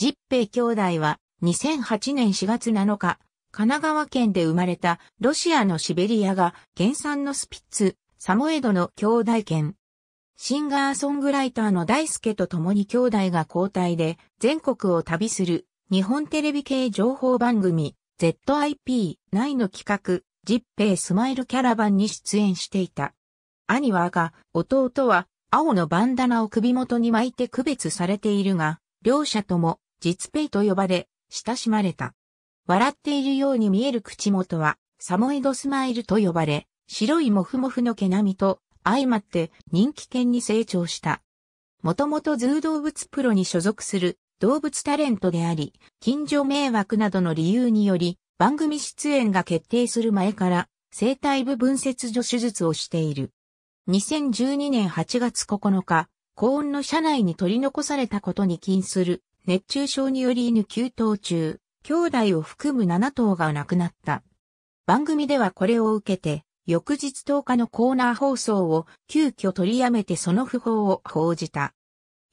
ジペイ兄弟は2008年4月7日、神奈川県で生まれたロシアのシベリアが原産のスピッツ、サモエドの兄弟犬。シンガーソングライターの大輔と共に兄弟が交代で全国を旅する日本テレビ系情報番組 ZIP 内の企画ジッペイスマイルキャラバンに出演していた。兄は赤、弟は青のバンダナを首元に巻いて区別されているが、両者とも実ペイと呼ばれ、親しまれた。笑っているように見える口元は、サモエドスマイルと呼ばれ、白いモフモフの毛並みと、相まって人気犬に成長した。もともとズー動物プロに所属する動物タレントであり、近所迷惑などの理由により、番組出演が決定する前から、生体部分切除手術をしている。2012年8月9日、高温の車内に取り残されたことに禁する熱中症により犬9頭中、兄弟を含む7頭が亡くなった。番組ではこれを受けて、翌日10日のコーナー放送を急遽取りやめてその訃報を報じた。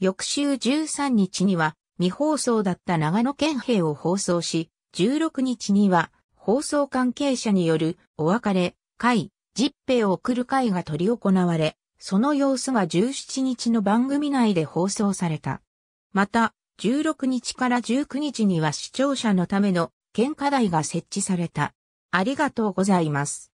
翌週13日には未放送だった長野県兵を放送し、16日には放送関係者によるお別れ会、実兵を送る会が取り行われ、その様子が17日の番組内で放送された。また、16日から19日には視聴者のための献花台が設置された。ありがとうございます。